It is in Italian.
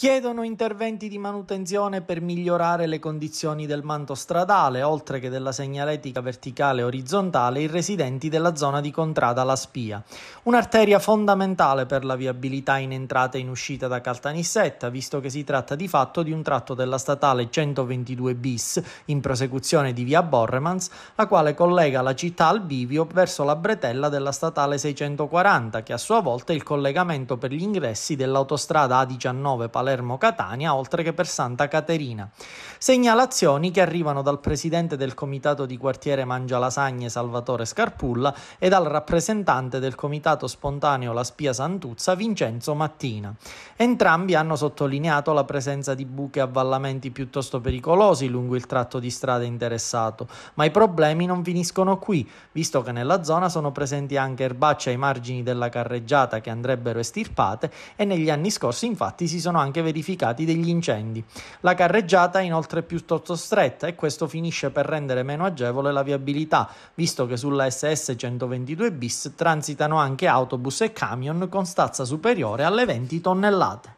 Chiedono interventi di manutenzione per migliorare le condizioni del manto stradale, oltre che della segnaletica verticale e orizzontale, i residenti della zona di Contrada La Spia. Un'arteria fondamentale per la viabilità in entrata e in uscita da Caltanissetta, visto che si tratta di fatto di un tratto della statale 122 bis, in prosecuzione di via Borremans, la quale collega la città al bivio verso la bretella della statale 640, che a sua volta è il collegamento per gli ingressi dell'autostrada A19 Palermo Palermo-Catania, oltre che per Santa Caterina. Segnalazioni che arrivano dal presidente del comitato di quartiere Mangia Lasagne Salvatore Scarpulla e dal rappresentante del comitato spontaneo La Spia Santuzza Vincenzo Mattina. Entrambi hanno sottolineato la presenza di buche e avvallamenti piuttosto pericolosi lungo il tratto di strada interessato, ma i problemi non finiscono qui, visto che nella zona sono presenti anche erbacce ai margini della carreggiata che andrebbero estirpate e negli anni scorsi infatti si sono anche anche verificati degli incendi. La carreggiata è inoltre piuttosto stretta e questo finisce per rendere meno agevole la viabilità, visto che sulla SS 122 bis transitano anche autobus e camion con stazza superiore alle 20 tonnellate.